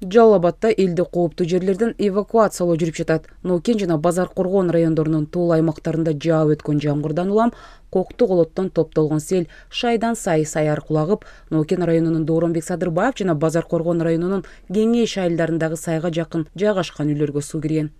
жалал абадда элди кооптуу жерлерден эвакуациялоо жүрүп жатат нокен жана базар коргоон райондорунун тоолуу аймактарында жаап өткөн жамгырдан улам кокту олоттон топтолгон сел шайдан сай саяр кулагып нокен районунун дооронбек садырбаев жана базар коргоон районунун кеңеш айылдарындагы сайга жакын жайгашкан үйлөргө суу кирген